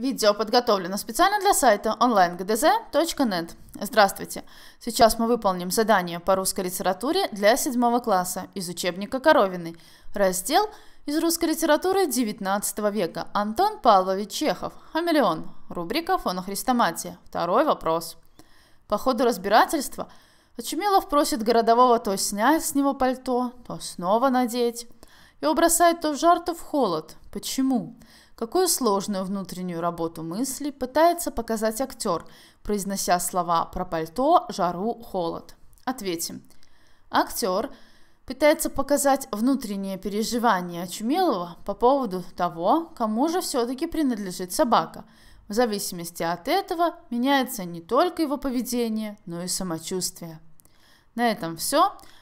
Видео подготовлено специально для сайта onlinegdz.net. Здравствуйте! Сейчас мы выполним задание по русской литературе для 7 класса из учебника Коровиной. Раздел из русской литературы 19 века. Антон Павлович Чехов. Хамелеон. Рубрика «Фонохрестоматия». Второй вопрос. По ходу разбирательства Очумелов просит городового то снять с него пальто, то снова надеть. Его бросает то в жар, то в холод. Почему? какую сложную внутреннюю работу мысли пытается показать актер, произнося слова про пальто, жару, холод. Ответим. Актер пытается показать внутреннее переживание очумелого по поводу того, кому же все-таки принадлежит собака. В зависимости от этого меняется не только его поведение, но и самочувствие. На этом все.